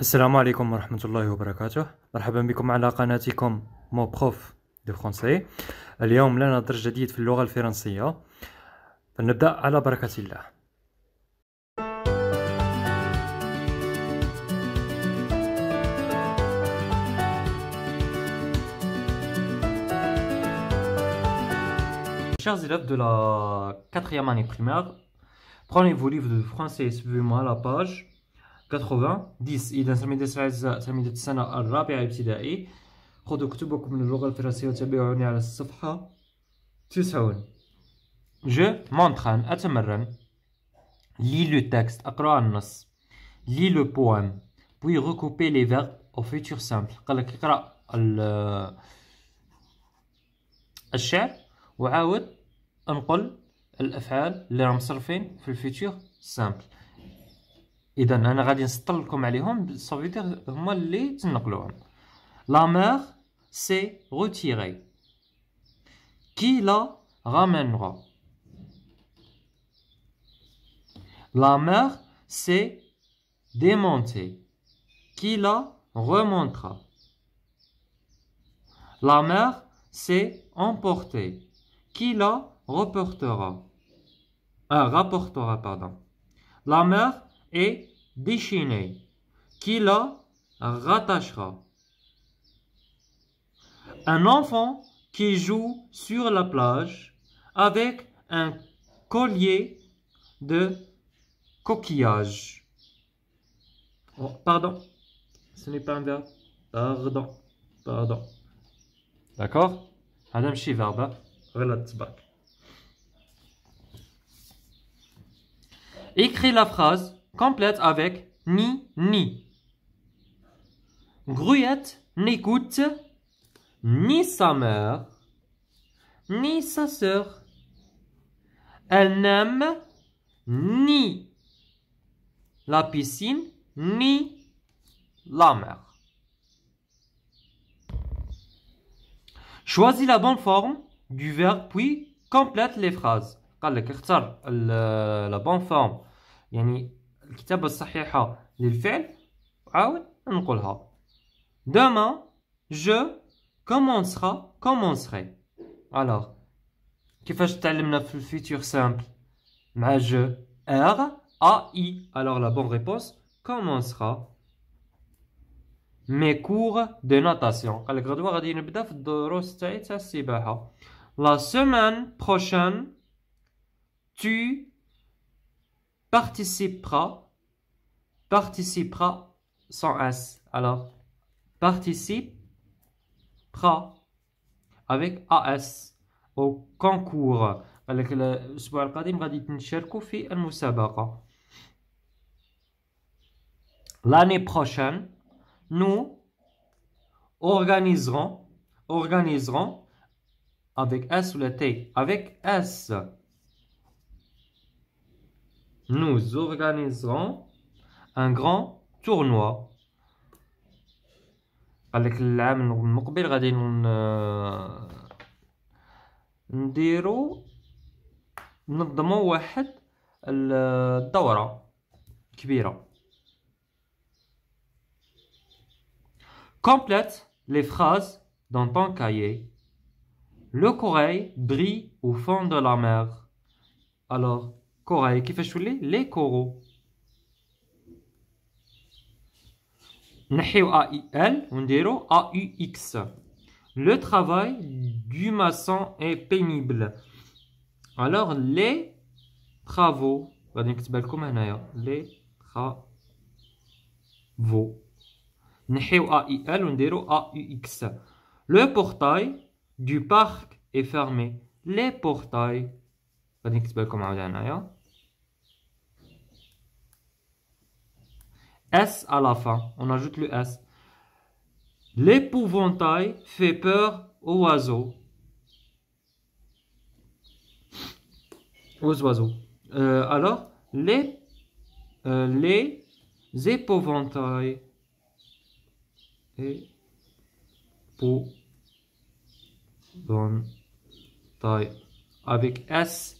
السلام عليكم ورحمة الله وبركاته مرحبا بكم على قناتكم مو بخوف دو فرونسي اليوم لنا درس جديد في اللغة الفرنسية فنبدأ على بركة الله Chers élèves de la quatrième année primaire, prenez vos livres de français et suivez-moi la page 90 إذا تلاميذ العزاء تلاميذ السنة الرابعة ابتدائي خذوا كتبكم من اللغة الفرنسية وتابعوني على الصفحة 90 جو مونتخان أتمرن لي لو تكست أقرأ النص لي لو بوام بوي ريكوبي لي فيغ أو فيتور سامبل قالك اقرأ الشعر وعاود انقل الأفعال اللي راهم صرفين في الفيتور سامبل la انا غادي نسطل لكم la ramènera هما اللي la La mer s'est démontée. Qui la remontera La mer s'est emportée. Qui la reportera Un euh, Rapportera, pardon. La mer est déchaîner. qui la rattachera. Un enfant qui joue sur la plage avec un collier de coquillage. Oh, pardon, ce n'est pas un verbe. Pardon, pardon. D'accord Adam Shivarba, Écris la phrase complète avec ni ni. Gruyette n'écoute ni sa mère, ni sa sœur. Elle n'aime ni la piscine, ni la mer. Choisis la bonne forme du verbe puis complète les phrases. la bonne forme الكتابة الصحيحة للفعل وعاود نقولها demain je commencera commencerai alors كيفاش تعلمنا في le سامبل مع je r er، a i alors la bonne réponse commencera mes cours de natation قال لك غدوة غادي نبدا في الدروس تاعي تاع السباحة la semaine prochaine tu participera, participera sans S. Alors, participera avec AS au concours. avec le nous غادي تنشاركوا un l'année prochaine nous organiserons organiserons avec S ou le T avec S nous organisons un grand tournoi. قال nous العام المقبل nous allons ننظمو واحد الدورة Complète les phrases dans ton cahier. Le corail brille au fond de la mer. Alors, Corail qui fait choule, les coraux. N'heu A I L, on X. Le travail du maçon est pénible. Alors les travaux. Hein, les travaux. Nehew A L X. Le portail du parc est fermé. Les portails comme S à la fin. On ajoute le S. L'épouvantail fait peur aux oiseaux. Aux oiseaux. Euh, alors, les, épouvantails euh, les épouvantails. Épouvantail. Avec S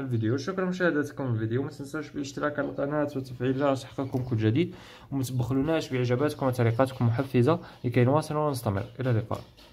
الفيديو شكرا مشاهدتكم الفيديو ما تنساوش بالاشتراك على القناه وتفعيل الجرس يحققكم كل جديد وما تبخلوناش باعجاباتكم وتعليقاتكم المحفزه لكي نواصل ونستمر الى اللقاء